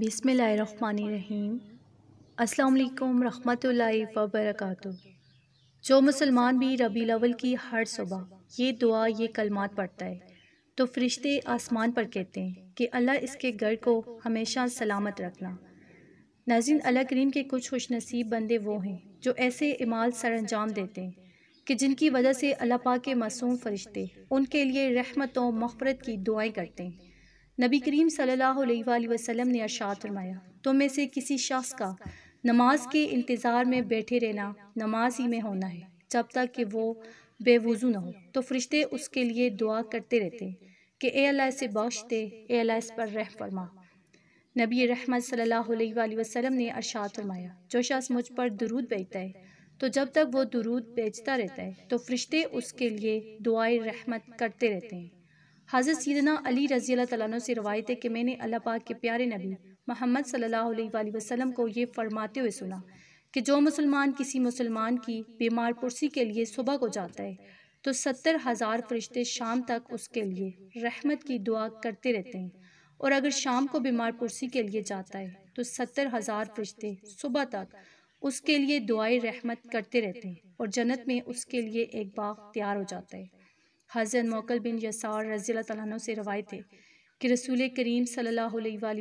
बिसमीम अल्लाम रहमतुल्लाहि व बरकातु जो मुसलमान भी रबी अवल की हर सुबह ये दुआ ये कलमात पढ़ता है तो फरिश्ते आसमान पर कहते हैं कि अल्लाह इसके घर को हमेशा सलामत रखना नाजिन अल्लाह करीम के कुछ खुश नसीब बंदे वो हैं जो ऐसे इमाल सर अंजाम देते हैं कि जिनकी वजह से अल्लाह पा के मासूम फरिश्ते उनके लिए रहमत व मफरत की दुआएँ करते हैं नबी करीम सल्लल्लाहु अलैहि वसल्लम ने अरशाद फरमाया तुम में से किसी शख्स का नमाज के इंतज़ार में बैठे रहना नमाज ही में होना है जब तक कि वो बेवजू ना हो तो फरिश्ते उसके लिए दुआ करते रहते कि ए अल्लाह से बख्श दे ए अल्लाह इस पर रह फरमा नबी रहमत सल्लल्लाहु अलैहि वसल्लम ने अरशाद फरमाया जो शख्स मुझ पर दरूद भेजता है तो जब तक वो दरूद भेजता रहता है तो फरिश्ते उसके लिए दुआ रहमत करते रहते हैं हज़रत सीदना अली रज़ी तैन से रवायत है कि मैंने अल्लाह पाक के प्यारे नबी मोहम्मद सल्ला वसलम को ये फरमाते हुए सुना कि जो मुसलमान किसी मुसलमान की बीमार पुरसी के लिए सुबह को जाता है तो सत्तर हज़ार फरिश्ते शाम तक उसके लिए रहमत की दुआ करते रहते हैं और अगर शाम को बीमार पुरसी के लिए जाता है तो सत्तर हज़ार फरिश्ते सुबह तक उसके लिए दुआई रहमत करते रहते हैं और जन्नत में उसके लिए एक बाग तैयार हो जाता है हज़रत मोकल बिन यसार रज़ी तु से रवायत है कि रसूल करीम सल्ला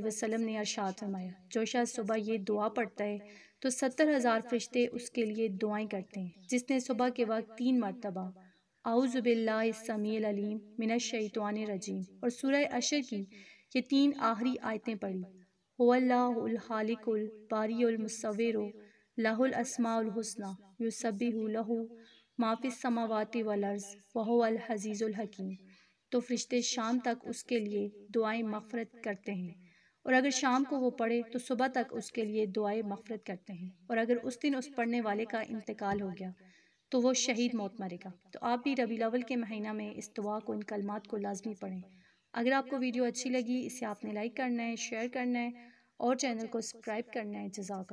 वसलम ने अरशाद फरमाया जो शायद सुबह ये दुआ पढ़ता है तो सत्तर हज़ार फरिश्ते उसके लिए दुआएँ करते हैं जिसने सुबह के वक्त तीन मरतबा आउज़बिल्ला समील अलीम मिनशान रजीम और सूरह अशर की ये तीन आखिरी आयतें पढ़ी होल्लाहालिकुल बारी उलमसवर लाहुल हुसना यूसबी लहू माफिस समावाती वलर्स वहुअल हजीज़ुल हकीम तो फरिश्ते शाम तक उसके लिए दुआएं मफ़रत करते हैं और अगर शाम को वो पढ़े तो सुबह तक उसके लिए दुआएं मफ़रत करते हैं और अगर उस दिन उस पढ़ने वाले का इंतकाल हो गया तो वो शहीद मौत मरेगा तो आप भी रबी लवल के महीना में इस दुआ को इन कलमात को लाजमी पढ़ें अगर आपको वीडियो अच्छी लगी इसे आपने लाइक करना है शेयर करना है और चैनल को सब्सक्राइब करना है जजाक